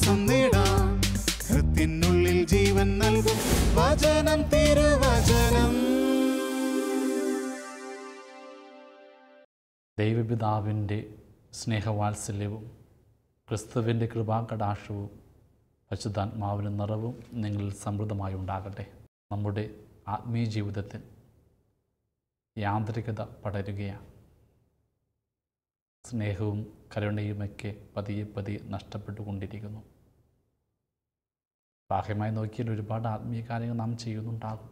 ശ്വാസം നേടാം ഹൃത്തിനുള്ളിൽ ജീവൻ നൽകും വചനം തിരുവചനം ദൈവപിതാവിൻ്റെ സ്നേഹവാത്സല്യവും ക്രിസ്തുവിൻ്റെ കൃപാകടാക്ഷവും പരിശുദ്ധാത്മാവിന് നിറവും നിങ്ങളിൽ സമൃദ്ധമായി ഉണ്ടാകട്ടെ നമ്മുടെ ആത്മീയ ജീവിതത്തിൽ യാന്ത്രികത പടരുകയാണ് സ്നേഹവും കരുണയുമൊക്കെ പതിയെ പതിയെ നഷ്ടപ്പെട്ടു കൊണ്ടിരിക്കുന്നു ബാഹ്യമായി നോക്കിയാൽ ഒരുപാട് ആത്മീയ കാര്യങ്ങൾ നാം ചെയ്യുന്നുണ്ടാകും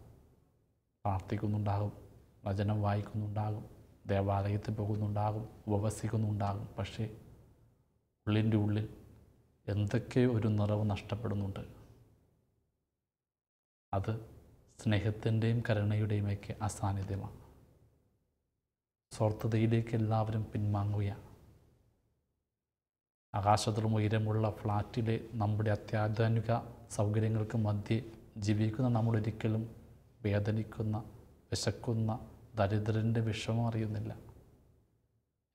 പ്രാർത്ഥിക്കുന്നുണ്ടാകും വചനം വായിക്കുന്നുണ്ടാകും ദേവാലയത്തിൽ പോകുന്നുണ്ടാകും ഉപവസിക്കുന്നുണ്ടാകും പക്ഷേ ഉള്ളിൻ്റെ ഉള്ളിൽ എന്തൊക്കെ ഒരു നിറവ് നഷ്ടപ്പെടുന്നുണ്ട് അത് സ്നേഹത്തിൻ്റെയും കരുണയുടെയുമൊക്കെ അസാന്നിധ്യമാണ് സ്വാർത്ഥതയിലേക്ക് എല്ലാവരും പിന്മാങ്ങുകയാണ് ആകാശത്തിലും ഉയരമുള്ള ഫ്ലാറ്റിലെ നമ്മുടെ അത്യാധുനിക സൗകര്യങ്ങൾക്ക് മധ്യേ ജീവിക്കുന്ന നമ്മളൊരിക്കലും വേദനിക്കുന്ന വിശക്കുന്ന ദരിദ്രൻ്റെ വിഷമം അറിയുന്നില്ല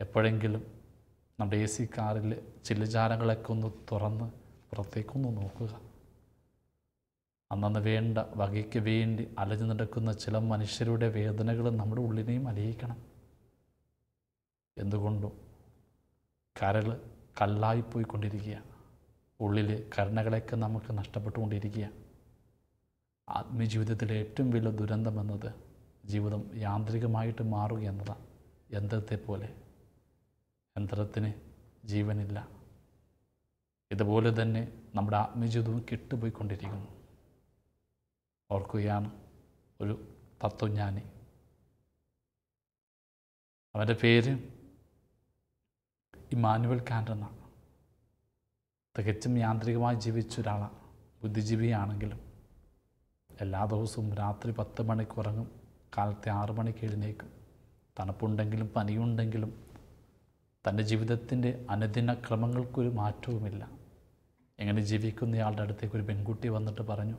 എപ്പോഴെങ്കിലും നമ്മുടെ എ സി കാറിൽ ചില്ലുചാരങ്ങളൊക്കെ ഒന്ന് തുറന്ന് പുറത്തേക്കൊന്ന് നോക്കുക അന്നന്ന് വേണ്ട വകയ്ക്ക് വേണ്ടി അലഞ്ഞു നടക്കുന്ന ചില മനുഷ്യരുടെ വേദനകൾ നമ്മുടെ ഉള്ളിനെയും അലിയിക്കണം എന്തുകൊണ്ടും കരൾ കല്ലായിപ്പോയിക്കൊണ്ടിരിക്കുകയാണ് ഉള്ളിൽ കരുണകളൊക്കെ നമുക്ക് നഷ്ടപ്പെട്ടുകൊണ്ടിരിക്കുകയാണ് ആത്മീയജീവിതത്തിലെ ഏറ്റവും വലിയ ദുരന്തം എന്നത് ജീവിതം യാന്ത്രികമായിട്ട് മാറുക എന്നതാണ് യന്ത്രത്തെ പോലെ യന്ത്രത്തിന് ജീവനില്ല ഇതുപോലെ തന്നെ നമ്മുടെ ആത്മീയജീവിതവും കെട്ടുപോയിക്കൊണ്ടിരിക്കുന്നു ഓർക്കുകയാണ് ഒരു തത്വജ്ഞാനി അവൻ്റെ പേര് ഇമാനുവൽ കാൻഡ് തികച്ചും യാന്ത്രികമായി ജീവിച്ച ഒരാളാണ് ബുദ്ധിജീവിയാണെങ്കിലും എല്ലാ ദിവസവും രാത്രി പത്ത് മണിക്ക് ഉറങ്ങും കാലത്തെ ആറു മണിക്ക് എഴുന്നേക്കും തണുപ്പുണ്ടെങ്കിലും പനിയുണ്ടെങ്കിലും തൻ്റെ ജീവിതത്തിൻ്റെ അനുദിന ക്രമങ്ങൾക്കൊരു മാറ്റവുമില്ല എങ്ങനെ ജീവിക്കുന്നയാളുടെ അടുത്തേക്ക് ഒരു പെൺകുട്ടി വന്നിട്ട് പറഞ്ഞു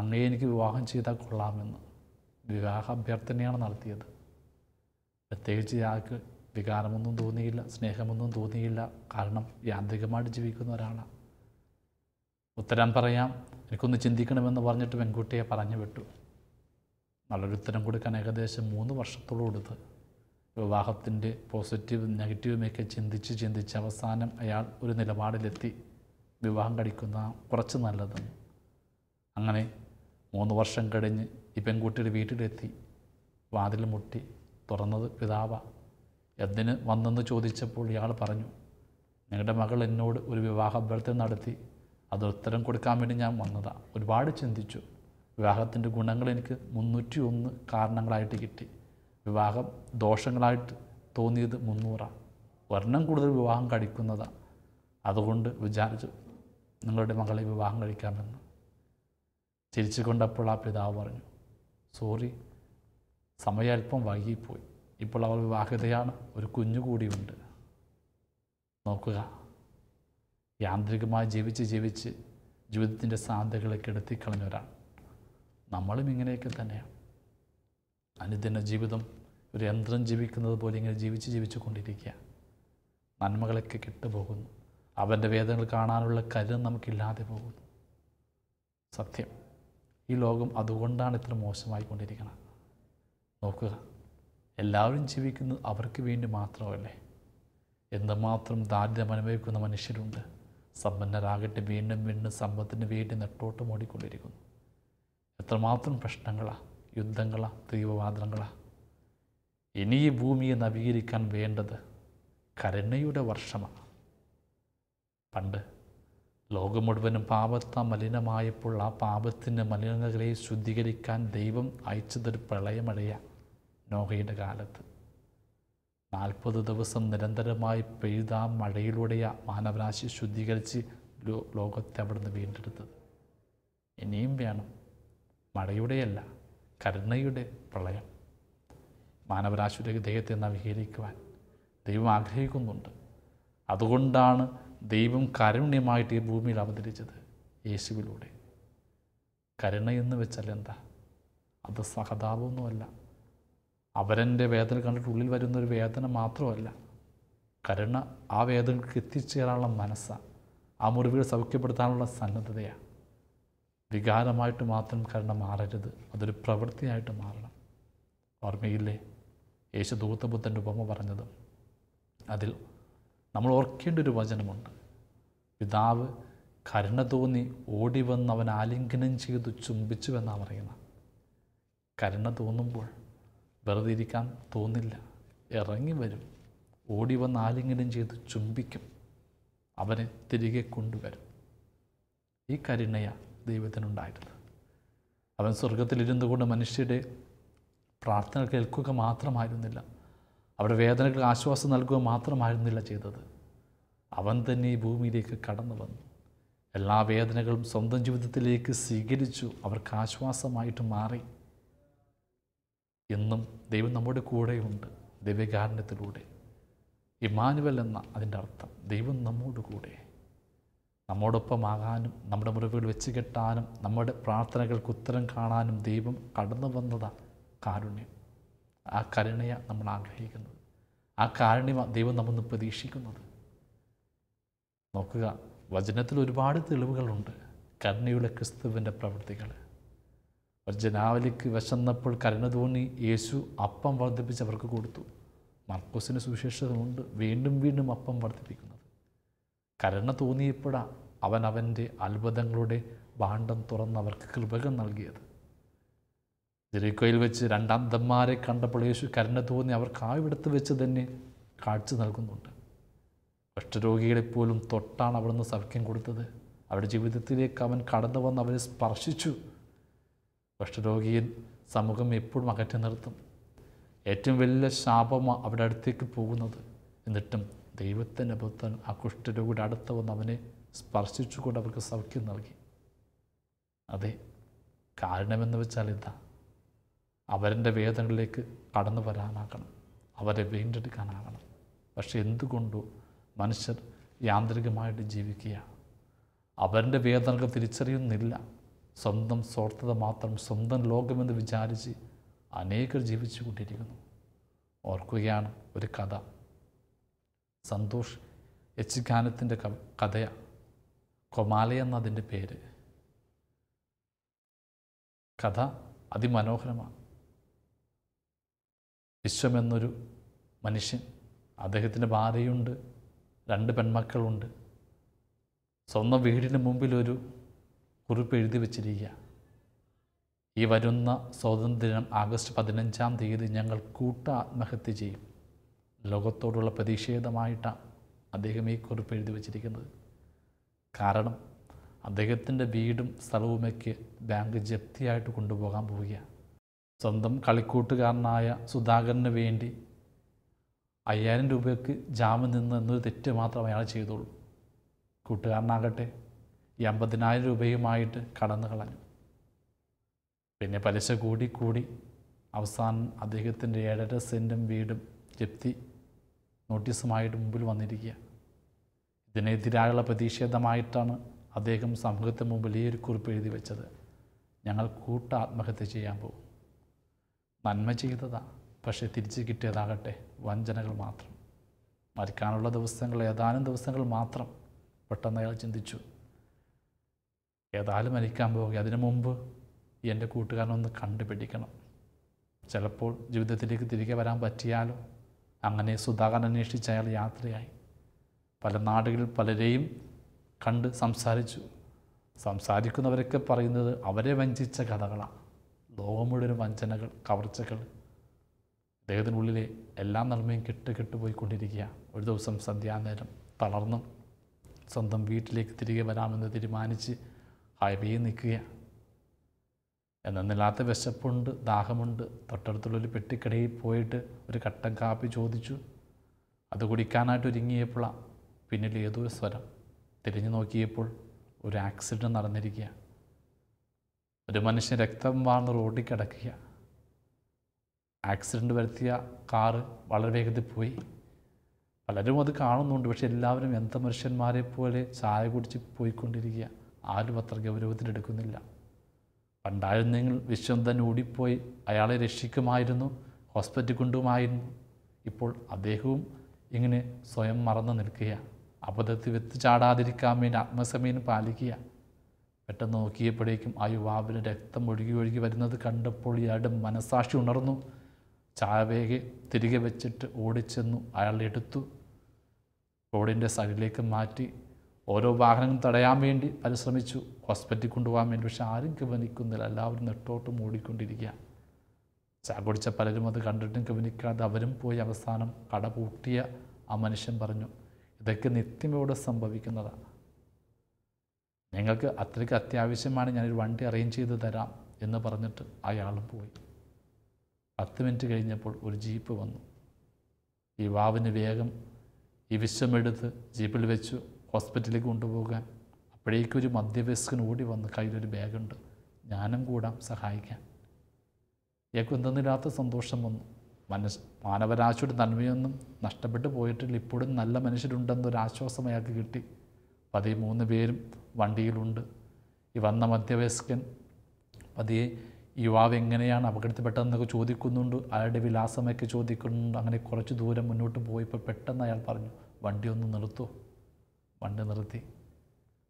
അങ്ങേ എനിക്ക് വിവാഹം ചെയ്താൽ കൊള്ളാമെന്ന് വിവാഹ അഭ്യർത്ഥനയാണ് നടത്തിയത് പ്രത്യേകിച്ച് ഇയാൾക്ക് വികാരമൊന്നും തോന്നിയില്ല സ്നേഹമൊന്നും തോന്നിയില്ല കാരണം യാന്ത്രികമായിട്ട് ജീവിക്കുന്ന ഒരാളാണ് ഉത്തരം പറയാം എനിക്കൊന്ന് ചിന്തിക്കണമെന്ന് പറഞ്ഞിട്ട് പെൺകുട്ടിയെ പറഞ്ഞു വിട്ടു നല്ലൊരു ഉത്തരം കൊടുക്കാൻ ഏകദേശം മൂന്ന് വർഷത്തോളം കൊടുത്ത് വിവാഹത്തിൻ്റെ പോസിറ്റീവ് നെഗറ്റീവുമൊക്കെ ചിന്തിച്ച് ചിന്തിച്ച് അവസാനം അയാൾ ഒരു നിലപാടിലെത്തി വിവാഹം കഴിക്കുന്ന കുറച്ച് നല്ലതെന്ന് അങ്ങനെ മൂന്ന് വർഷം കഴിഞ്ഞ് ഈ പെൺകുട്ടിയുടെ വീട്ടിലെത്തി വാതിൽ മുട്ടി തുറന്നത് പിതാവാണ് എന്തിന് വന്നെന്ന് ചോദിച്ചപ്പോൾ ഇയാൾ പറഞ്ഞു ഞങ്ങളുടെ മകൾ എന്നോട് ഒരു വിവാഹ അഭ്യർത്ഥന നടത്തി അത് ഉത്തരം കൊടുക്കാൻ വേണ്ടി ഞാൻ വന്നതാണ് ഒരുപാട് ചിന്തിച്ചു വിവാഹത്തിൻ്റെ ഗുണങ്ങൾ എനിക്ക് മുന്നൂറ്റി ഒന്ന് കാരണങ്ങളായിട്ട് കിട്ടി വിവാഹം ദോഷങ്ങളായിട്ട് തോന്നിയത് മുന്നൂറാണ് വർണ്ണം കൂടുതൽ വിവാഹം കഴിക്കുന്നതാണ് അതുകൊണ്ട് വിചാരിച്ചു നിങ്ങളുടെ മകളെ വിവാഹം കഴിക്കാമെന്ന് ചിരിച്ചുകൊണ്ടപ്പോൾ കൊണ്ടപ്പോൾ ആ പിതാവ് പറഞ്ഞു സോറി സമയം അല്പം വൈകിപ്പോയി ഇപ്പോൾ അവൾ വിവാഹിതയാണ് ഒരു കുഞ്ഞു കൂടിയുണ്ട് നോക്കുക യാന്ത്രികമായി ജീവിച്ച് ജീവിച്ച് ജീവിതത്തിൻ്റെ സാധ്യതകളെ കെടുത്തിക്കളഞ്ഞ ഒരാൾ നമ്മളും ഇങ്ങനെയൊക്കെ തന്നെയാണ് അനുദിന ജീവിതം ഒരു യന്ത്രം ജീവിക്കുന്നത് പോലെ ഇങ്ങനെ ജീവിച്ച് ജീവിച്ചു കൊണ്ടിരിക്കുക നന്മകളൊക്കെ കിട്ടുപോകുന്നു അവൻ്റെ വേദങ്ങൾ കാണാനുള്ള കരുതം നമുക്കില്ലാതെ പോകുന്നു സത്യം ഈ ലോകം അതുകൊണ്ടാണ് ഇത്ര മോശമായി കൊണ്ടിരിക്കുന്നത് നോക്കുക എല്ലാവരും ജീവിക്കുന്നത് അവർക്ക് വേണ്ടി മാത്രമല്ലേ എന്തുമാത്രം ദാരിദ്ര്യം അനുഭവിക്കുന്ന മനുഷ്യരുണ്ട് സമ്പന്നരാകട്ടെ വീണ്ടും വീണ്ടും സമ്പത്തിന് വേണ്ടി നെട്ടോട്ടം ഓടിക്കൊണ്ടിരിക്കുന്നു എത്രമാത്രം പ്രശ്നങ്ങളാണ് യുദ്ധങ്ങളാണ് തീവ്രവാദങ്ങളാണ് ഇനി ഈ ഭൂമിയെ നവീകരിക്കാൻ വേണ്ടത് കരുണയുടെ വർഷമാണ് പണ്ട് ലോകം മുഴുവനും പാപത്ത മലിനമായപ്പോൾ ആ പാപത്തിൻ്റെ മലിനതകളെ ശുദ്ധീകരിക്കാൻ ദൈവം അയച്ചതൊരു പ്രളയമഴയാണ് നോഹയുടെ കാലത്ത് നാൽപ്പത് ദിവസം നിരന്തരമായി പെയ്ത മഴയിലൂടെയാ മാനവരാശി ശുദ്ധീകരിച്ച് ലോകത്തെ അവിടുന്ന് വീണ്ടെടുത്തത് ഇനിയും വേണം മഴയുടെയല്ല കരുണയുടെ പ്രളയം മാനവരാശിയുടെ ദേഹത്തെ നവീകരിക്കുവാൻ ദൈവം ആഗ്രഹിക്കുന്നുണ്ട് അതുകൊണ്ടാണ് ദൈവം കാരുണ്യമായിട്ട് ഈ ഭൂമിയിൽ അവതരിച്ചത് യേശുവിലൂടെ കരുണയെന്ന് വെച്ചാൽ എന്താ അത് സഹതാപമൊന്നുമല്ല അവരൻ്റെ വേദന കണ്ടിട്ട് ഉള്ളിൽ വരുന്ന ഒരു വേദന മാത്രമല്ല കരുണ ആ വേദനകൾക്ക് എത്തിച്ചേരാനുള്ള മനസ്സാണ് ആ മുറിവുകൾ സൗഖ്യപ്പെടുത്താനുള്ള സന്നദ്ധതയാണ് വികാരമായിട്ട് മാത്രം കരുണ മാറരുത് അതൊരു പ്രവൃത്തിയായിട്ട് മാറണം ഓർമ്മയില്ലേ യേശു ദൂത്തബുദ്ധൻ്റെ ഉപമ പറഞ്ഞതും അതിൽ നമ്മൾ ഓർക്കേണ്ട ഒരു വചനമുണ്ട് പിതാവ് കരുണ തോന്നി ഓടി വന്ന് അവൻ ആലിംഗനം ചെയ്തു ചുംബിച്ചു എന്നാണ് പറയുന്നത് കരുണ തോന്നുമ്പോൾ വെറുതെ ഇരിക്കാൻ തോന്നില്ല ഇറങ്ങി വരും ഓടി വന്ന് ആലിംഗനം ചെയ്ത് ചുംബിക്കും അവനെ തിരികെ കൊണ്ടുവരും ഈ കരുണയാണ് ദൈവത്തിനുണ്ടായിരുന്നത് അവൻ സ്വർഗത്തിലിരുന്നു കൊണ്ട് മനുഷ്യരുടെ പ്രാർത്ഥന കേൾക്കുക മാത്രമായിരുന്നില്ല അവരുടെ വേദനകൾക്ക് ആശ്വാസം നൽകുക മാത്രമായിരുന്നില്ല ചെയ്തത് അവൻ തന്നെ ഈ ഭൂമിയിലേക്ക് കടന്നു വന്നു എല്ലാ വേദനകളും സ്വന്തം ജീവിതത്തിലേക്ക് സ്വീകരിച്ചു അവർക്ക് ആശ്വാസമായിട്ട് മാറി എന്നും ദൈവം നമ്മുടെ കൂടെയുണ്ട് ദിവ്യകാരണത്തിലൂടെ ഇമാനുവൽ എന്ന അതിൻ്റെ അർത്ഥം ദൈവം നമ്മോട് കൂടെ നമ്മോടൊപ്പമാകാനും നമ്മുടെ മുറിവുകൾ വെച്ച് കെട്ടാനും നമ്മുടെ പ്രാർത്ഥനകൾക്ക് ഉത്തരം കാണാനും ദൈവം കടന്നു വന്നതാണ് കാരുണ്യം ആ കരുണയെ നമ്മൾ ആഗ്രഹിക്കുന്നത് ആ കാരുണ്യം ദൈവം നമ്മൾ പ്രതീക്ഷിക്കുന്നത് നോക്കുക വചനത്തിൽ ഒരുപാട് തെളിവുകളുണ്ട് കരുണയുള്ള ക്രിസ്തുവിൻ്റെ പ്രവൃത്തികൾ ഒരു ജനാവലിക്ക് വശന്നപ്പോൾ കരുണ തോന്നി യേശു അപ്പം അവർക്ക് കൊടുത്തു മർക്കോസിന് സുവിശേഷതകളുണ്ട് വീണ്ടും വീണ്ടും അപ്പം വർദ്ധിപ്പിക്കുന്നത് കരുണ തോന്നിയപ്പോഴാണ് അവൻ അവൻ്റെ അത്ഭുതങ്ങളുടെ ഭാണ്ഡം തുറന്ന് അവർക്ക് കൃപകൾ നൽകിയത് ജെറിക്കോയിൽ വെച്ച് രണ്ടാം ദമ്മാരെ കണ്ടപ്പോൾ യേശു കരുണ തോന്നി അവർക്ക് ആ ഇവിടുത്തെ വെച്ച് തന്നെ കാഴ്ച നൽകുന്നുണ്ട് പോലും തൊട്ടാണ് അവിടുന്ന് സൗഖ്യം കൊടുത്തത് അവരുടെ ജീവിതത്തിലേക്ക് അവൻ കടന്നു വന്ന് അവരെ സ്പർശിച്ചു പക്ഷെ രോഗിയിൽ സമൂഹം എപ്പോഴും അകറ്റി നിർത്തും ഏറ്റവും വലിയ ശാപമാണ് അവിടെ അടുത്തേക്ക് പോകുന്നത് എന്നിട്ടും ദൈവത്തിൻ്റെ പുത്തൻ ആ കുഷ്ഠരോഗിയുടെ അടുത്ത് വന്ന് അവനെ സ്പർശിച്ചുകൊണ്ട് അവർക്ക് സൗഖ്യം നൽകി അതെ കാരണമെന്ന് വെച്ചാൽ ഇതാ അവരെ വേദനകളിലേക്ക് കടന്നു വരാനാകണം അവരെ വീണ്ടെടുക്കാനാകണം പക്ഷെ എന്തുകൊണ്ടോ മനുഷ്യർ യാന്ത്രികമായിട്ട് ജീവിക്കുക അവരുടെ വേദനകൾ തിരിച്ചറിയുന്നില്ല സ്വന്തം സ്വാർത്ഥത മാത്രം സ്വന്തം ലോകമെന്ന് വിചാരിച്ച് അനേകർ ജീവിച്ചു കൊണ്ടിരിക്കുന്നു ഓർക്കുകയാണ് ഒരു കഥ സന്തോഷ് എച്ചിക്കാനത്തിൻ്റെ കഥയാണ് കൊമാല എന്നതിൻ്റെ പേര് കഥ അതിമനോഹരമാണ് വിശ്വമെന്നൊരു മനുഷ്യൻ അദ്ദേഹത്തിൻ്റെ ഭാര്യയുണ്ട് രണ്ട് പെൺമക്കളുണ്ട് സ്വന്തം വീടിന് മുമ്പിലൊരു കുറിപ്പ് എഴുതി വച്ചിരിക്കുക ഈ വരുന്ന സ്വാതന്ത്ര്യദിനം ആഗസ്റ്റ് പതിനഞ്ചാം തീയതി ഞങ്ങൾ കൂട്ട ആത്മഹത്യ ചെയ്യും ലോകത്തോടുള്ള പ്രതിഷേധമായിട്ടാണ് അദ്ദേഹം ഈ കുറിപ്പ് എഴുതി വച്ചിരിക്കുന്നത് കാരണം അദ്ദേഹത്തിൻ്റെ വീടും സ്ഥലവുമൊക്കെ ബാങ്ക് ജപ്തിയായിട്ട് കൊണ്ടുപോകാൻ പോവുകയാണ് സ്വന്തം കളിക്കൂട്ടുകാരനായ സുധാകരന് വേണ്ടി അയ്യായിരം രൂപയ്ക്ക് ജാമ്യം നിന്ന് എന്നൊരു തെറ്റ് മാത്രമേ അയാൾ ചെയ്തോളൂ കൂട്ടുകാരനാകട്ടെ ഈ അമ്പതിനായിരം രൂപയുമായിട്ട് കടന്നു കളഞ്ഞു പിന്നെ പലിശ കൂടി കൂടി അവസാനം അദ്ദേഹത്തിൻ്റെ ഏഴര സെൻറ്റും വീടും ജപ്തി നോട്ടീസുമായിട്ട് മുമ്പിൽ വന്നിരിക്കുക ഇതിനെതിരായുള്ള പ്രതിഷേധമായിട്ടാണ് അദ്ദേഹം സമൂഹത്തിന് മുമ്പിൽ ഈ ഒരു കുറിപ്പ് എഴുതി വെച്ചത് ഞങ്ങൾ കൂട്ട ആത്മഹത്യ ചെയ്യാൻ പോകും നന്മ ചെയ്തതാണ് പക്ഷേ തിരിച്ചു കിട്ടിയതാകട്ടെ വഞ്ചനകൾ മാത്രം മരിക്കാനുള്ള ദിവസങ്ങൾ ഏതാനും ദിവസങ്ങൾ മാത്രം പെട്ടെന്ന് അയാൾ ചിന്തിച്ചു ഏതായാലും മരിക്കാൻ പോകുക അതിനു മുമ്പ് എൻ്റെ കൂട്ടുകാരനൊന്ന് കണ്ടുപിടിക്കണം ചിലപ്പോൾ ജീവിതത്തിലേക്ക് തിരികെ വരാൻ പറ്റിയാലോ അങ്ങനെ സുധാകരൻ അന്വേഷിച്ച് അയാൾ യാത്രയായി പല നാടുകളിൽ പലരെയും കണ്ട് സംസാരിച്ചു സംസാരിക്കുന്നവരൊക്കെ പറയുന്നത് അവരെ വഞ്ചിച്ച കഥകളാണ് ലോകം മുഴുവൻ വഞ്ചനകൾ കവർച്ചകൾ ദേഹത്തിനുള്ളിലെ എല്ലാ നന്മയും കെട്ട് കെട്ടുപോയിക്കൊണ്ടിരിക്കുക ഒരു ദിവസം സന്ധ്യാനേരം തളർന്നും സ്വന്തം വീട്ടിലേക്ക് തിരികെ വരാമെന്ന് തീരുമാനിച്ച് അയബയെ നിൽക്കുകയാണ് എന്നെന്നില്ലാത്ത വിശപ്പുണ്ട് ദാഹമുണ്ട് തൊട്ടടുത്തുള്ളൊരു പെട്ടിക്കടയിൽ പോയിട്ട് ഒരു കട്ടൻ കാപ്പി ചോദിച്ചു അത് കുടിക്കാനായിട്ട് ഒരുങ്ങിയപ്പോഴാണ് പിന്നിൽ ഏതൊരു സ്വരം തിരിഞ്ഞു നോക്കിയപ്പോൾ ഒരു ആക്സിഡൻറ്റ് നടന്നിരിക്കുക ഒരു മനുഷ്യൻ രക്തം വാർന്ന് റോഡിൽ കിടക്കുക ആക്സിഡൻറ്റ് വരുത്തിയ കാറ് വളരെ വേഗത്തിൽ പോയി പലരും അത് കാണുന്നുണ്ട് പക്ഷെ എല്ലാവരും എന്ത മനുഷ്യന്മാരെ പോലെ ചായ കുടിച്ച് പോയിക്കൊണ്ടിരിക്കുക ആരും അത്ര ഗൗരവത്തിലെടുക്കുന്നില്ല പണ്ടായിരുന്നെങ്കിൽ വിശ്വം തന്നെ ഓടിപ്പോയി അയാളെ രക്ഷിക്കുമായിരുന്നു ഹോസ്പിറ്റലിൽ കൊണ്ടുമായിരുന്നു ഇപ്പോൾ അദ്ദേഹവും ഇങ്ങനെ സ്വയം മറന്നു നിൽക്കുകയാണ് അബദ്ധത്തിൽ വെത്തിച്ചാടാതിരിക്കാൻ വേണ്ടി ആത്മസമയം പാലിക്കുക പെട്ടെന്ന് നോക്കിയപ്പോഴേക്കും ആ യുവാവിന് രക്തം ഒഴുകി ഒഴുകി വരുന്നത് കണ്ടപ്പോൾ ഇയാളുടെ മനസാക്ഷി ഉണർന്നു ചാവേകെ തിരികെ വെച്ചിട്ട് ഓടിച്ചെന്നു അയാളെടുത്തു റോഡിൻ്റെ സൈഡിലേക്ക് മാറ്റി ഓരോ വാഹനങ്ങളും തടയാൻ വേണ്ടി പരിശ്രമിച്ചു ഹോസ്പിറ്റലിൽ കൊണ്ടുപോകാൻ വേണ്ടി പക്ഷെ ആരും ഗമനിക്കുന്നില്ല എല്ലാവരും നെട്ടോട്ട് മൂടിക്കൊണ്ടിരിക്കുക ചാകുടിച്ച പലരും അത് കണ്ടിട്ടും ഗമനിക്കാതെ അവരും പോയി അവസാനം കട പൂട്ടിയ ആ മനുഷ്യൻ പറഞ്ഞു ഇതൊക്കെ നിത്യം ഇവിടെ സംഭവിക്കുന്നതാണ് ഞങ്ങൾക്ക് അത്രയ്ക്ക് അത്യാവശ്യമാണ് ഞാനൊരു വണ്ടി അറേഞ്ച് ചെയ്ത് തരാം എന്ന് പറഞ്ഞിട്ട് അയാളും പോയി പത്ത് മിനിറ്റ് കഴിഞ്ഞപ്പോൾ ഒരു ജീപ്പ് വന്നു യുവാവിന് വേഗം ഈ വിശ്വമെടുത്ത് ജീപ്പിൽ വെച്ചു ഹോസ്പിറ്റലിലേക്ക് കൊണ്ടുപോകാൻ അപ്പോഴേക്കും ഒരു മധ്യവയസ്കൻ ഓടി വന്ന് കയ്യിലൊരു ബാഗുണ്ട് ഞാനും കൂടാം സഹായിക്കാൻ ഇയാൾക്ക് എന്തെന്നില്ലാത്ത സന്തോഷം വന്നു മനസ് മാനവരാശിയുടെ നന്മയൊന്നും നഷ്ടപ്പെട്ടു പോയിട്ടില്ല ഇപ്പോഴും നല്ല മനുഷ്യരുണ്ടെന്നൊരാശ്വാസം അയാൾക്ക് കിട്ടി പതിയെ മൂന്ന് പേരും വണ്ടിയിലുണ്ട് ഈ വന്ന മധ്യവയസ്കൻ പതിയെ യുവാവ് എങ്ങനെയാണ് അപകടത്തിൽപ്പെട്ടതെന്നൊക്കെ ചോദിക്കുന്നുണ്ട് അയാളുടെ വിലാസമൊക്കെ ചോദിക്കുന്നുണ്ട് അങ്ങനെ കുറച്ച് ദൂരം മുന്നോട്ട് പോയപ്പോൾ പെട്ടെന്ന് അയാൾ പറഞ്ഞു വണ്ടി ഒന്ന് നിർത്തുമോ വണ്ട് നിർത്തി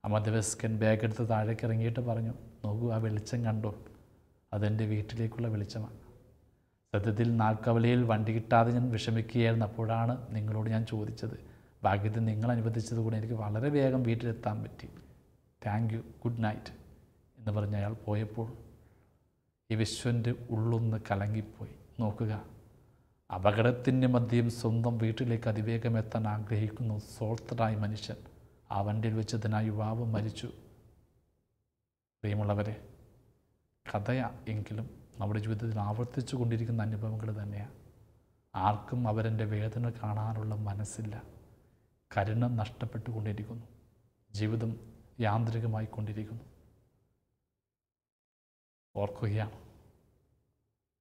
ആ മധ്യവയസ്കൻ ബാഗെടുത്ത് താഴേക്ക് ഇറങ്ങിയിട്ട് പറഞ്ഞു നോക്കൂ ആ വെളിച്ചം കണ്ടോ അതെൻ്റെ വീട്ടിലേക്കുള്ള വെളിച്ചമാണ് സത്യത്തിൽ നാൽക്കവലയിൽ വണ്ടി കിട്ടാതെ ഞാൻ വിഷമിക്കുകയായിരുന്നു അപ്പോഴാണ് നിങ്ങളോട് ഞാൻ ചോദിച്ചത് ഭാഗ്യത്തിൽ നിങ്ങൾ അനുവദിച്ചത് കൂടെ എനിക്ക് വളരെ വേഗം വീട്ടിലെത്താൻ പറ്റി താങ്ക് യു ഗുഡ് നൈറ്റ് എന്ന് പറഞ്ഞ് അയാൾ പോയപ്പോൾ ഈ വിശ്വൻ്റെ ഉള്ളൊന്ന് കലങ്ങിപ്പോയി നോക്കുക അപകടത്തിൻ്റെ മധ്യം സ്വന്തം വീട്ടിലേക്ക് അതിവേഗം എത്താൻ ആഗ്രഹിക്കുന്നു സ്വാർത്ഥനായ മനുഷ്യൻ ആ വണ്ടിയിൽ വെച്ച് തന്നെ യുവാവ് മരിച്ചു പ്രിയമുള്ളവരെ കഥയ എങ്കിലും നമ്മുടെ ജീവിതത്തിൽ ആവർത്തിച്ചു കൊണ്ടിരിക്കുന്ന അനുഭവങ്ങൾ തന്നെയാണ് ആർക്കും അവരെൻ്റെ വേദന കാണാനുള്ള മനസ്സില്ല കരുണ നഷ്ടപ്പെട്ടുകൊണ്ടിരിക്കുന്നു ജീവിതം യാന്ത്രികമായി കൊണ്ടിരിക്കുന്നു ഓർക്കുകയാണ്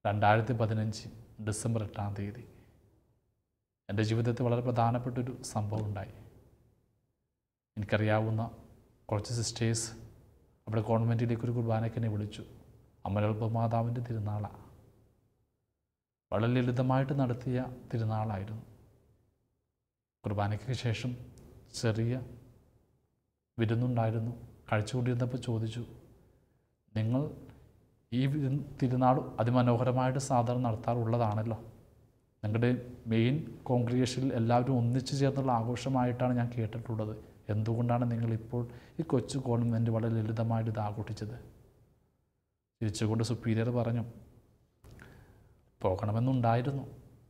രണ്ടായിരത്തി പതിനഞ്ച് ഡിസംബർ എട്ടാം തീയതി എൻ്റെ ജീവിതത്തിൽ വളരെ പ്രധാനപ്പെട്ടൊരു സംഭവം ഉണ്ടായി എനിക്കറിയാവുന്ന കുറച്ച് സിസ്റ്റേഴ്സ് അവിടെ ഗവൺമെൻറ്റിലേക്ക് ഒരു കുർബാനയ്ക്ക് എന്നെ വിളിച്ചു അമലൽപ്പ മാതാവിൻ്റെ തിരുനാളാണ് വളരെ ലളിതമായിട്ട് നടത്തിയ തിരുനാളായിരുന്നു കുർബാനയ്ക്ക് ശേഷം ചെറിയ വിരുന്നുണ്ടായിരുന്നു കഴിച്ചുകൊണ്ടിരുന്നപ്പോൾ ചോദിച്ചു നിങ്ങൾ ഈ തിരുനാൾ അതിമനോഹരമായിട്ട് സാധാരണ നടത്താറുള്ളതാണല്ലോ നിങ്ങളുടെ മെയിൻ കോൺഗ്രിഗേഷനിൽ എല്ലാവരും ഒന്നിച്ചു ചേർന്നുള്ള ആഘോഷമായിട്ടാണ് ഞാൻ കേട്ടിട്ടുള്ളത് എന്തുകൊണ്ടാണ് നിങ്ങളിപ്പോൾ ഈ കൊച്ചു കോൺവെൻറ്റ് വളരെ ലളിതമായിട്ട് ഇത് ആഘോഷിച്ചത് തിരിച്ചുകൊണ്ട് സുപ്പീരിയർ പറഞ്ഞു പോകണമെന്നുണ്ടായിരുന്നു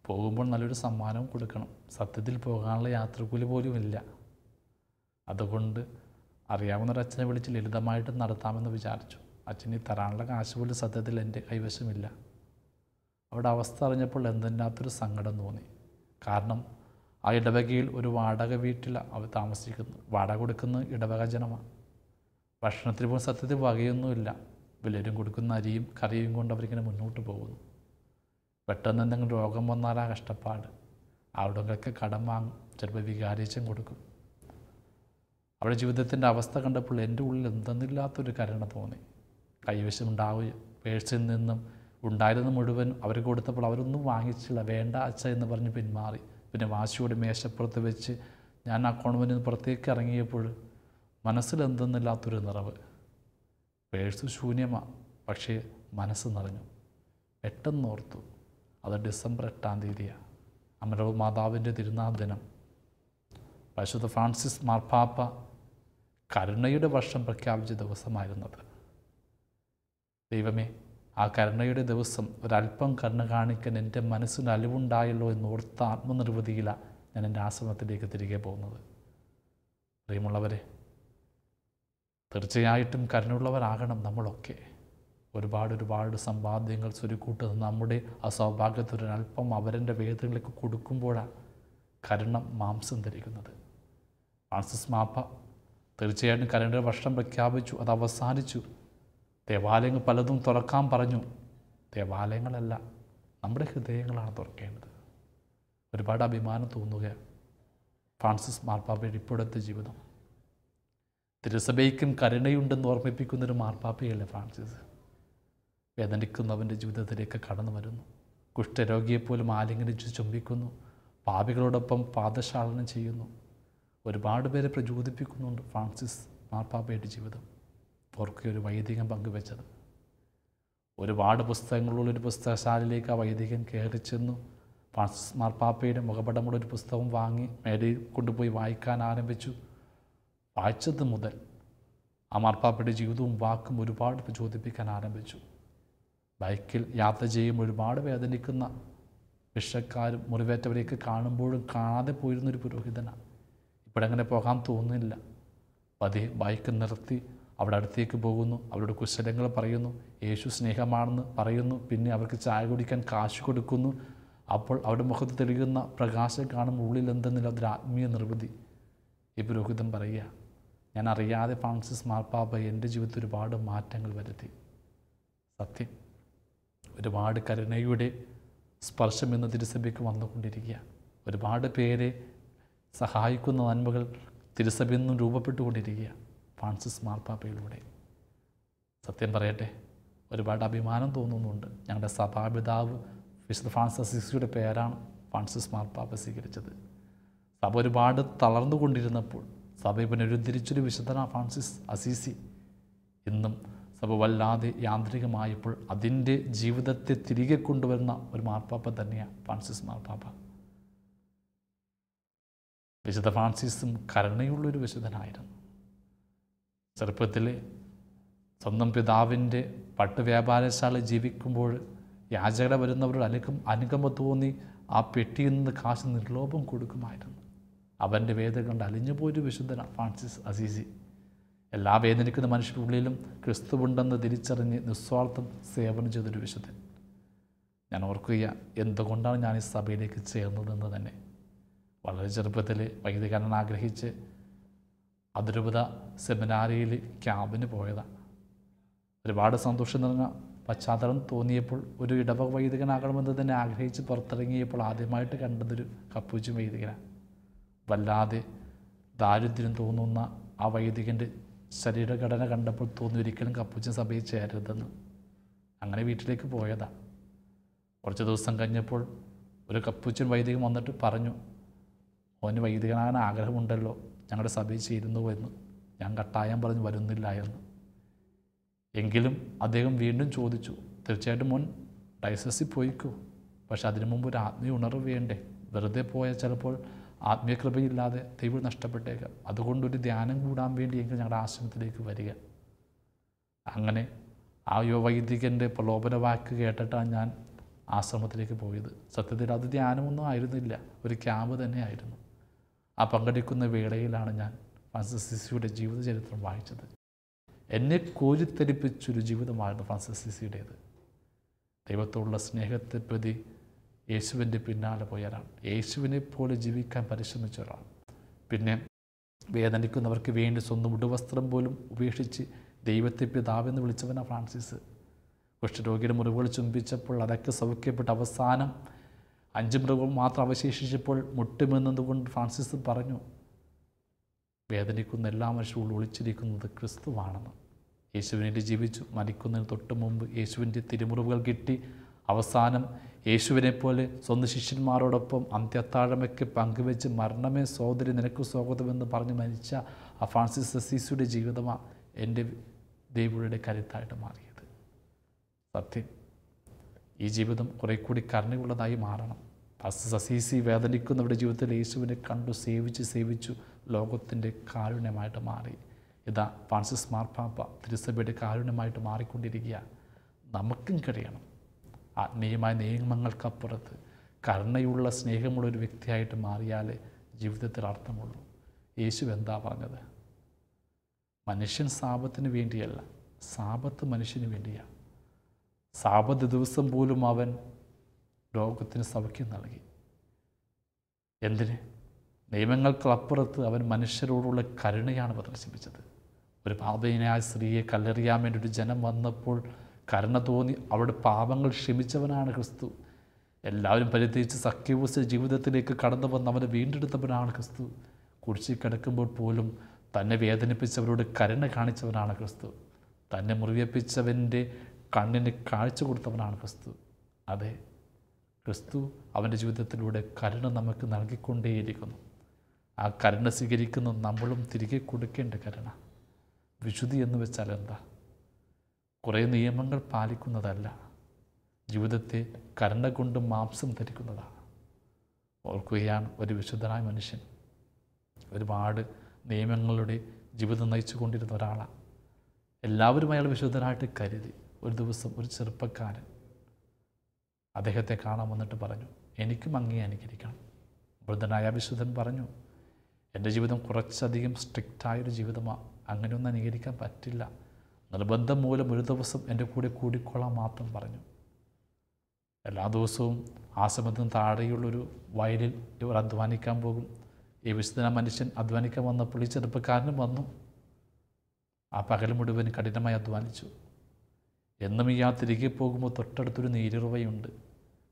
പോകുമ്പോൾ നല്ലൊരു സമ്മാനം കൊടുക്കണം സത്യത്തിൽ പോകാനുള്ള യാത്രക്കൂലി പോലും ഇല്ല അതുകൊണ്ട് അറിയാവുന്ന അച്ഛനെ വിളിച്ച് ലളിതമായിട്ട് നടത്താമെന്ന് വിചാരിച്ചു അച്ഛന് തരാനുള്ള കാശ് പോലും സത്യത്തിൽ എൻ്റെ കൈവശമില്ല അവിടെ അവസ്ഥ അറിഞ്ഞപ്പോൾ എന്തെന്നാത്തൊരു സങ്കടം തോന്നി കാരണം ആ ഇടവകയിൽ ഒരു വാടക വീട്ടിൽ അവർ താമസിക്കുന്നു വാടക കൊടുക്കുന്നത് ഇടവക ജനമാണ് ഭക്ഷണത്തിന് പോലും സത്യത്തിൽ വകയൊന്നുമില്ല വിലരും കൊടുക്കുന്ന അരിയും കറിയും കൊണ്ട് അവരിങ്ങനെ മുന്നോട്ട് പോകുന്നു പെട്ടെന്ന് എന്തെങ്കിലും രോഗം വന്നാൽ ആ കഷ്ടപ്പാട് അവിടങ്ങളൊക്കെ കടം വാങ്ങും ചിലപ്പോൾ വികാരിച്ചം കൊടുക്കും അവരുടെ ജീവിതത്തിൻ്റെ അവസ്ഥ കണ്ടപ്പോൾ എൻ്റെ ഉള്ളിൽ എന്തെന്നില്ലാത്തൊരു കരുണ തോന്നി കൈവശം ഉണ്ടാവുകയും പേഴ്സിൽ നിന്നും ഉണ്ടായിരുന്ന മുഴുവൻ അവർ കൊടുത്തപ്പോൾ അവരൊന്നും വാങ്ങിച്ചില്ല വേണ്ട അച്ഛ എന്ന് പറഞ്ഞ് പിന്മാറി പിന്നെ വാശിയോട് മേശപ്പുറത്ത് വെച്ച് ഞാൻ ആ കോൺവെൻറ്റിൽ നിന്ന് പുറത്തേക്ക് ഇറങ്ങിയപ്പോൾ മനസ്സിലെന്തെന്നില്ലാത്തൊരു നിറവ് പേഴ്സ് ശൂന്യമാണ് പക്ഷേ മനസ്സ് നിറഞ്ഞു ഓർത്തു അത് ഡിസംബർ എട്ടാം തീയതിയാണ് അമരവ് മാതാവിൻ്റെ തിരുനാൾ ദിനം പരിശുദ്ധ ഫ്രാൻസിസ് മാർപ്പാപ്പ കരുണയുടെ വർഷം പ്രഖ്യാപിച്ച ദിവസമായിരുന്നത് ദൈവമേ ആ കരുണയുടെ ദിവസം ഒരല്പം കരുണ കാണിക്കാൻ എൻ്റെ മനസ്സിന് അലിവുണ്ടായല്ലോ ഓർത്ത ആത്മനിർവൃതിയിലാണ് ഞാൻ എൻ്റെ ആശ്രമത്തിലേക്ക് തിരികെ പോകുന്നത് പ്രിയമുള്ളവരെ തീർച്ചയായിട്ടും കരുണയുള്ളവരാകണം നമ്മളൊക്കെ ഒരുപാട് ഒരുപാട് സമ്പാദ്യങ്ങൾ ചുരുക്കൂട്ടുന്നത് നമ്മുടെ അസൗഭാഗ്യത്തിനൊരൽപ്പം അവരെൻ്റെ വേദനകളിലേക്ക് കൊടുക്കുമ്പോഴാണ് കരുണം മാംസം ധരിക്കുന്നത് ഫ്രാൻസിസ് മാപ്പ തീർച്ചയായിട്ടും കരുണയുടെ വർഷം പ്രഖ്യാപിച്ചു അത് അവസാനിച്ചു ദേവാലയങ്ങൾ പലതും തുറക്കാൻ പറഞ്ഞു ദേവാലയങ്ങളല്ല നമ്മുടെ ഹൃദയങ്ങളാണ് തുറക്കേണ്ടത് ഒരുപാട് അഭിമാനം തോന്നുക ഫ്രാൻസിസ് മാർപ്പാപ്പയുടെ ഇപ്പോഴത്തെ ജീവിതം തിരുസഭയ്ക്കും കരുണയുണ്ടെന്ന് ഓർമ്മിപ്പിക്കുന്നൊരു മാർപ്പാപ്പയല്ലേ ഫ്രാൻസിസ് വേദനിക്കുന്നവൻ്റെ ജീവിതത്തിലേക്ക് കടന്നു വരുന്നു കുഷ്ഠരോഗിയെപ്പോലും ആലിംഗനിച്ച് ചുംബിക്കുന്നു പാപികളോടൊപ്പം പാദശാലനം ചെയ്യുന്നു ഒരുപാട് പേരെ പ്രചോദിപ്പിക്കുന്നുണ്ട് ഫ്രാൻസിസ് മാർപ്പാപ്പയുടെ ജീവിതം പോർക്കെ ഒരു വൈദികം പങ്കുവെച്ചത് ഒരുപാട് പുസ്തകങ്ങളുള്ള ഒരു പുസ്തകശാലയിലേക്ക് ആ വൈദികൻ കയറി ചെന്നു മാർപ്പാപ്പയുടെ മുഖപടമുള്ള ഒരു പുസ്തകം വാങ്ങി മേലയിൽ കൊണ്ടുപോയി വായിക്കാൻ ആരംഭിച്ചു വായിച്ചത് മുതൽ ആ മാർപ്പാപ്പയുടെ ജീവിതവും വാക്കും ഒരുപാട് പ്രചോദിപ്പിക്കാൻ ആരംഭിച്ചു ബൈക്കിൽ യാത്ര ചെയ്യുമ്പോൾ ഒരുപാട് വേദനിക്കുന്ന വിഷക്കാരും മുറിവേറ്റവരെയൊക്കെ കാണുമ്പോഴും കാണാതെ പോയിരുന്നൊരു പുരോഹിതനാണ് ഇപ്പോഴങ്ങനെ പോകാൻ തോന്നുന്നില്ല പതി ബൈക്ക് നിർത്തി അവിടെ അടുത്തേക്ക് പോകുന്നു അവരുടെ കുശലങ്ങൾ പറയുന്നു യേശു സ്നേഹമാണെന്ന് പറയുന്നു പിന്നെ അവർക്ക് ചായ കുടിക്കാൻ കാശ് കൊടുക്കുന്നു അപ്പോൾ അവരുടെ മുഖത്ത് തെളിയുന്ന പ്രകാശം കാണുമ്പോൾ ഉള്ളിൽ എന്തെന്നില്ല അതൊരു ആത്മീയ നിർവൃതി ഈ പുരോഹിതം പറയുക ഞാൻ അറിയാതെ ഫ്രാൻസിസ് മാർപ്പാപ്പ എൻ്റെ ജീവിതത്തിൽ ഒരുപാട് മാറ്റങ്ങൾ വരുത്തി സത്യം ഒരുപാട് കരുണയുടെ സ്പർശം എന്ന തിരുസഭയ്ക്ക് വന്നുകൊണ്ടിരിക്കുക ഒരുപാട് പേരെ സഹായിക്കുന്ന നന്മകൾ തിരുസഭയിൽ നിന്നും രൂപപ്പെട്ടുകൊണ്ടിരിക്കുക ഫ്രാൻസിസ് മാർപ്പാപ്പയിലൂടെ സത്യം പറയട്ടെ ഒരുപാട് അഭിമാനം തോന്നുന്നുണ്ട് ഞങ്ങളുടെ സഭാപിതാവ് വിശുദ്ധ ഫ്രാൻസിസ് സിസിയുടെ പേരാണ് ഫ്രാൻസിസ് മാർപ്പാപ്പ സ്വീകരിച്ചത് സഭ ഒരുപാട് തളർന്നുകൊണ്ടിരുന്നപ്പോൾ സഭയെ പുനരുദ്ധരിച്ചൊരു വിശുദ്ധനാണ് ഫ്രാൻസിസ് അസീസി ഇന്നും സഭ വല്ലാതെ യാന്ത്രികമായപ്പോൾ അതിൻ്റെ ജീവിതത്തെ തിരികെ കൊണ്ടുവരുന്ന ഒരു മാർപ്പാപ്പ തന്നെയാണ് ഫ്രാൻസിസ് മാർപ്പാപ്പ വിശുദ്ധ ഫ്രാൻസിസും കരുണയുള്ളൊരു വിശുദ്ധനായിരുന്നു ചെറുപ്പത്തിൽ സ്വന്തം പിതാവിൻ്റെ പട്ട് വ്യാപാരശാല ജീവിക്കുമ്പോൾ യാചകരെ വരുന്നവരോട് അനുകം അനുകമ്പ തോന്നി ആ പെട്ടിയിൽ നിന്ന് കാശ് നിർലോഭം കൊടുക്കുമായിരുന്നു അവൻ്റെ വേദന കണ്ട് പോയൊരു വിശുദ്ധനാണ് ഫ്രാൻസിസ് അസീസി എല്ലാ വേദനിക്കുന്ന മനുഷ്യരുടെ ഉള്ളിലും ക്രിസ്തുവുണ്ടെന്ന് തിരിച്ചറിഞ്ഞ് നിസ്വാർത്ഥം സേവനം ചെയ്തൊരു വിശുദ്ധൻ ഞാൻ ഓർക്കുക എന്തുകൊണ്ടാണ് ഞാൻ ഈ സഭയിലേക്ക് ചേർന്നതെന്ന് തന്നെ വളരെ ചെറുപ്പത്തിൽ വൈദികരൻ ആഗ്രഹിച്ച് അതിരൂപത സെമിനാരിയിൽ ക്യാമ്പിന് പോയതാണ് ഒരുപാട് സന്തോഷം നിറഞ്ഞ പശ്ചാത്തലം തോന്നിയപ്പോൾ ഒരു ഇടവക വൈദികനാകണമെന്ന് തന്നെ ആഗ്രഹിച്ച് പുറത്തിറങ്ങിയപ്പോൾ ആദ്യമായിട്ട് കണ്ടതൊരു കപ്പൂച്ചു വൈദികനാണ് വല്ലാതെ ദാരിദ്ര്യം തോന്നുന്ന ആ വൈദികൻ്റെ ശരീരഘടന കണ്ടപ്പോൾ തോന്നി ഒരിക്കലും കപ്പൂച്ചൻ സഭയിൽ ചേരരുതെന്ന് അങ്ങനെ വീട്ടിലേക്ക് പോയതാണ് കുറച്ച് ദിവസം കഴിഞ്ഞപ്പോൾ ഒരു കപ്പൂച്ചൻ വൈദികൻ വന്നിട്ട് പറഞ്ഞു ഓന് വൈദികനാകാൻ ആഗ്രഹമുണ്ടല്ലോ ഞങ്ങളുടെ സഭയിൽ ചേരുന്നു എന്ന് ഞാൻ കട്ടായം പറഞ്ഞ് വരുന്നില്ല എന്ന് എങ്കിലും അദ്ദേഹം വീണ്ടും ചോദിച്ചു തീർച്ചയായിട്ടും മുൻ ഡയസസിൽ പോയിക്കോ പക്ഷെ അതിനു മുമ്പ് ഒരു ആത്മീയ ഉണർവ് വേണ്ടേ വെറുതെ പോയാൽ ചിലപ്പോൾ ആത്മീയ കൃപയില്ലാതെ ദൈവം നഷ്ടപ്പെട്ടേക്കാം അതുകൊണ്ടൊരു ധ്യാനം കൂടാൻ വേണ്ടിയെങ്കിലും ഞങ്ങളുടെ ആശ്രമത്തിലേക്ക് വരിക അങ്ങനെ ആ യുവവൈദികൻ്റെ പ്രലോഭന വാക്ക് കേട്ടിട്ടാണ് ഞാൻ ആശ്രമത്തിലേക്ക് പോയത് സത്യത്തിൽ അത് ധ്യാനമൊന്നും ആയിരുന്നില്ല ഒരു ക്യാമ്പ് തന്നെയായിരുന്നു ആ പങ്കെടുക്കുന്ന വേളയിലാണ് ഞാൻ ഫ്രാൻസിസ് സിസിയുടെ ജീവിതചരിത്രം വായിച്ചത് എന്നെ കോരിത്തരിപ്പിച്ചൊരു ജീവിതമായിരുന്നു ഫ്രാൻസിസ് സിസിയുടേത് ദൈവത്തോടുള്ള സ്നേഹത്തെ പ്രതി യേശുവിൻ്റെ പിന്നാലെ പോയ ഒരാൾ യേശുവിനെ പോലെ ജീവിക്കാൻ പരിശ്രമിച്ച ഒരാൾ പിന്നെ വേദനിക്കുന്നവർക്ക് വേണ്ടി സ്വന്തം ഉടുവസ്ത്രം പോലും ഉപേക്ഷിച്ച് ദൈവത്തെ പിതാവെന്ന് വിളിച്ചവനാണ് ഫ്രാൻസിസ് കുഷ്ഠരോഗിയുടെ മുറിവുകൾ ചുംബിച്ചപ്പോൾ അതൊക്കെ സൗഖ്യപ്പെട്ട അവസാനം അഞ്ച് മൃഗം മാത്രം അവശേഷിച്ചപ്പോൾ മുട്ടുമെന്നതുകൊണ്ട് ഫ്രാൻസിസ് പറഞ്ഞു വേദനിക്കുന്ന എല്ലാ മനുഷ്യരും ഒളിച്ചിരിക്കുന്നത് ക്രിസ്തുവാണെന്ന് യേശുവിനെ ജീവിച്ചു മരിക്കുന്നതിന് തൊട്ട് മുമ്പ് യേശുവിൻ്റെ തിരുമുറിവുകൾ കിട്ടി അവസാനം യേശുവിനെപ്പോലെ സ്വന്തം ശിഷ്യന്മാരോടൊപ്പം അന്ത്യത്താഴമയ്ക്ക് പങ്കുവെച്ച് മരണമേ സഹോദരി നിനക്ക് സ്വാഗതമെന്ന് പറഞ്ഞ് മരിച്ച ആ ഫ്രാൻസിസ് സസീസുയുടെ ജീവിതമാണ് എൻ്റെ ദൈവയുടെ കരുത്തായിട്ട് മാറിയത് സത്യം ഈ ജീവിതം കുറെ കൂടി കരുണയുള്ളതായി മാറണം പാസ്റ്റർ സസീസി വേദനിക്കുന്നവരുടെ ജീവിതത്തിൽ യേശുവിനെ കണ്ടു സേവിച്ച് സേവിച്ചു ലോകത്തിൻ്റെ കാരുണ്യമായിട്ട് മാറി ഇതാ ഫ്രാൻസിസ് മാർപ്പാപ്പ തിരുസഭയുടെ കാരുണ്യമായിട്ട് മാറിക്കൊണ്ടിരിക്കുകയാണ് നമുക്കും കഴിയണം ആത്മീയമായ നിയമങ്ങൾക്കപ്പുറത്ത് കരുണയുള്ള സ്നേഹമുള്ള ഒരു വ്യക്തിയായിട്ട് മാറിയാലേ ജീവിതത്തിൽ അർത്ഥമുള്ളൂ യേശു എന്താ പറഞ്ഞത് മനുഷ്യൻ സാപത്തിന് വേണ്ടിയല്ല സാപത്ത് മനുഷ്യന് വേണ്ടിയാണ് സാപത്ത് ദിവസം പോലും അവൻ ലോകത്തിന് സൗഖ്യം നൽകി എന്തിന് നിയമങ്ങൾക്കപ്പുറത്ത് അവൻ മനുഷ്യരോടുള്ള കരുണയാണ് പ്രദർശിപ്പിച്ചത് ഒരു പാപയിനായ സ്ത്രീയെ കല്ലെറിയാൻ വേണ്ടി ഒരു ജനം വന്നപ്പോൾ കരുണ തോന്നി അവിടെ പാപങ്ങൾ ക്ഷമിച്ചവനാണ് ക്രിസ്തു എല്ലാവരും പരിത്യജിച്ച് സഖ്യവസ്ഥ ജീവിതത്തിലേക്ക് കടന്നു വന്ന് അവനെ വീണ്ടെടുത്തവനാണ് ക്രിസ്തു കുടിച്ചി കിടക്കുമ്പോൾ പോലും തന്നെ വേദനിപ്പിച്ചവരോട് കരുണ കാണിച്ചവനാണ് ക്രിസ്തു തന്നെ മുറിവേപ്പിച്ചവൻ്റെ കണ്ണിന് കാഴ്ച കൊടുത്തവനാണ് ക്രിസ്തു അതെ ക്രിസ്തു അവൻ്റെ ജീവിതത്തിലൂടെ കരുണ നമുക്ക് നൽകിക്കൊണ്ടേയിരിക്കുന്നു ആ കരുണ സ്വീകരിക്കുന്ന നമ്മളും തിരികെ കൊടുക്കേണ്ട കരുണ വിശുദ്ധി എന്ന് വെച്ചാൽ എന്താ കുറേ നിയമങ്ങൾ പാലിക്കുന്നതല്ല ജീവിതത്തെ കരുണ കൊണ്ട് മാംസം ധരിക്കുന്നതാണ് ഓർക്കുകയാണ് ഒരു വിശുദ്ധനായ മനുഷ്യൻ ഒരുപാട് നിയമങ്ങളുടെ ജീവിതം നയിച്ചു കൊണ്ടിരുന്ന ഒരാളാണ് എല്ലാവരും അയാൾ വിശുദ്ധനായിട്ട് കരുതി ഒരു ദിവസം ഒരു ചെറുപ്പക്കാരൻ അദ്ദേഹത്തെ കാണാൻ വന്നിട്ട് പറഞ്ഞു എനിക്കും അങ്ങേ അനുകരിക്കണം വൃദ്ധനായ വിശുദ്ധൻ പറഞ്ഞു എൻ്റെ ജീവിതം കുറച്ചധികം സ്ട്രിക്റ്റായൊരു ജീവിതമാണ് അങ്ങനെയൊന്നും അനുകരിക്കാൻ പറ്റില്ല നിർബന്ധം മൂലം ഒരു ദിവസം എൻ്റെ കൂടെ കൂടിക്കൊള്ളാൻ മാത്രം പറഞ്ഞു എല്ലാ ദിവസവും ആശ്രമത്തിന് താഴെയുള്ളൊരു വയലിൽ ഇവർ അധ്വാനിക്കാൻ പോകും ഈ വിശുദ്ധന മനുഷ്യൻ അധ്വാനിക്കാൻ വന്നപ്പോൾ ഈ ചെറുപ്പക്കാരനും വന്നു ആ പകൽ മുഴുവൻ കഠിനമായി അധ്വാനിച്ചു എന്നും ഇയാൾ തിരികെ പോകുമ്പോൾ തൊട്ടടുത്തൊരു നീരുറവയുണ്ട്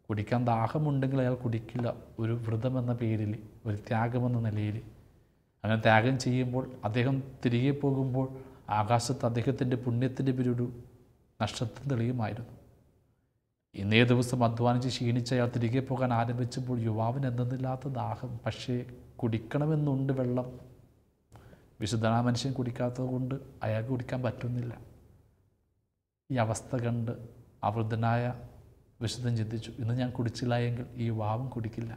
കുടിക്കാൻ ദാഹമുണ്ടെങ്കിൽ അയാൾ കുടിക്കില്ല ഒരു വ്രതം എന്ന പേരിൽ ഒരു ത്യാഗമെന്ന നിലയിൽ അങ്ങനെ ത്യാഗം ചെയ്യുമ്പോൾ അദ്ദേഹം തിരികെ പോകുമ്പോൾ ആകാശത്ത് അദ്ദേഹത്തിൻ്റെ പുണ്യത്തിൻ്റെ പേരൊരു നഷ്ടത്തിന് തെളിയുമായിരുന്നു ഇന്നേ ദിവസം അധ്വാനിച്ച് ക്ഷീണിച്ച് അയാൾ തിരികെ പോകാൻ ആരംഭിച്ചപ്പോൾ യുവാവിന് എന്തെന്നില്ലാത്ത ദാഹം പക്ഷേ കുടിക്കണമെന്നുണ്ട് വെള്ളം വിശുദ്ധനാ മനുഷ്യൻ കുടിക്കാത്തത് കൊണ്ട് അയാൾക്ക് കുടിക്കാൻ പറ്റുന്നില്ല ഈ അവസ്ഥ കണ്ട് അവൃദ്ധനായ വിശുദ്ധൻ ചിന്തിച്ചു ഇന്ന് ഞാൻ കുടിച്ചില്ല എങ്കിൽ ഈ വാവും കുടിക്കില്ല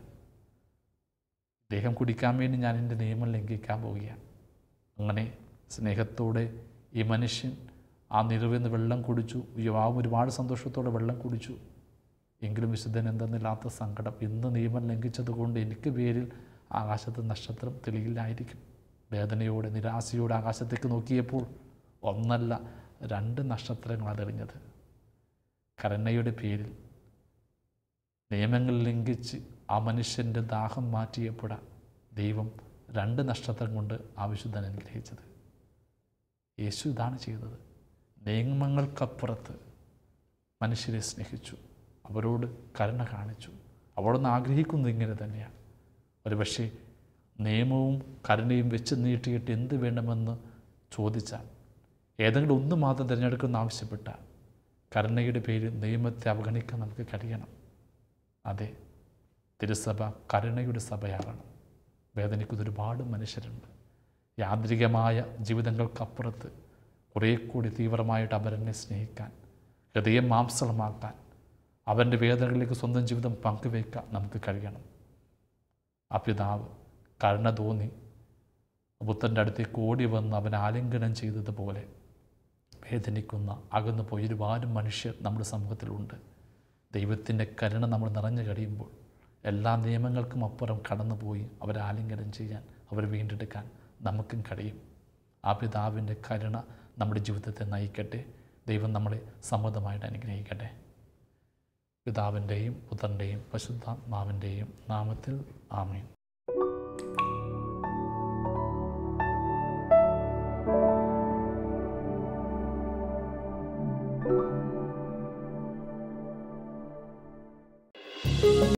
ദേഹം കുടിക്കാൻ വേണ്ടി ഞാൻ എൻ്റെ നിയമം ലംഘിക്കാൻ പോവുകയാണ് അങ്ങനെ സ്നേഹത്തോടെ ഈ മനുഷ്യൻ ആ നിന്ന് വെള്ളം കുടിച്ചു യുവാവ് ഒരുപാട് സന്തോഷത്തോടെ വെള്ളം കുടിച്ചു എങ്കിലും വിശുദ്ധൻ എന്തെന്നില്ലാത്ത സങ്കടം ഇന്ന് നിയമം ലംഘിച്ചതുകൊണ്ട് എനിക്ക് പേരിൽ ആകാശത്ത് നക്ഷത്രം തെളിയില്ലായിരിക്കും വേദനയോടെ നിരാശയോടെ ആകാശത്തേക്ക് നോക്കിയപ്പോൾ ഒന്നല്ല രണ്ട് നക്ഷത്രങ്ങളതെറിഞ്ഞത് കരണയുടെ പേരിൽ നിയമങ്ങൾ ലംഘിച്ച് ആ മനുഷ്യൻ്റെ ദാഹം മാറ്റിയപ്പോഴ ദൈവം രണ്ട് നക്ഷത്രം കൊണ്ട് ആ വിശുദ്ധൻ അനുഗ്രഹിച്ചത് യേശു ഇതാണ് ചെയ്തത് നിയമങ്ങൾക്കപ്പുറത്ത് മനുഷ്യരെ സ്നേഹിച്ചു അവരോട് കരുണ കാണിച്ചു അവിടുന്ന് ആഗ്രഹിക്കുന്നത് ഇങ്ങനെ തന്നെയാണ് ഒരുപക്ഷെ നിയമവും കരുണയും വെച്ച് നീട്ടിയിട്ട് എന്ത് വേണമെന്ന് ചോദിച്ചാൽ ഏതെങ്കിലും ഒന്ന് മാത്രം തിരഞ്ഞെടുക്കുമെന്ന് ആവശ്യപ്പെട്ട കരുണയുടെ പേര് നിയമത്തെ അവഗണിക്കാൻ നമുക്ക് കഴിയണം അതെ തിരുസഭ കരുണയുടെ സഭയാകണം വേദനിക്കുന്ന ഒരുപാട് മനുഷ്യരുണ്ട് യാന്ത്രികമായ ജീവിതങ്ങൾക്കപ്പുറത്ത് കുറേ കൂടി തീവ്രമായിട്ട് അവരെന്നെ സ്നേഹിക്കാൻ ഹൃദയം മാംസളമാക്കാൻ അവൻ്റെ വേദനകളിലേക്ക് സ്വന്തം ജീവിതം പങ്കുവയ്ക്കാൻ നമുക്ക് കഴിയണം അപിതാവ് കരുണ തോന്നി പുത്രൻ്റെ അടുത്തേക്ക് ഓടി വന്ന് അവൻ ആലിംഗനം ചെയ്തതുപോലെ വേദനിക്കുന്ന അകന്നു പോയി ഒരുപാട് മനുഷ്യർ നമ്മുടെ സമൂഹത്തിലുണ്ട് ദൈവത്തിൻ്റെ കരുണ നമ്മൾ നിറഞ്ഞു കഴിയുമ്പോൾ എല്ലാ നിയമങ്ങൾക്കും അപ്പുറം കടന്നുപോയി അവരെ ആലിംഗനം ചെയ്യാൻ അവരെ വീണ്ടെടുക്കാൻ നമുക്കും കഴിയും ആ പിതാവിൻ്റെ കരുണ നമ്മുടെ ജീവിതത്തെ നയിക്കട്ടെ ദൈവം നമ്മളെ സമ്മതമായിട്ട് അനുഗ്രഹിക്കട്ടെ പിതാവിൻ്റെയും പുത്രൻ്റെയും പശുദ്ധാത്മാവിൻ്റെയും നാമത്തിൽ ആമയും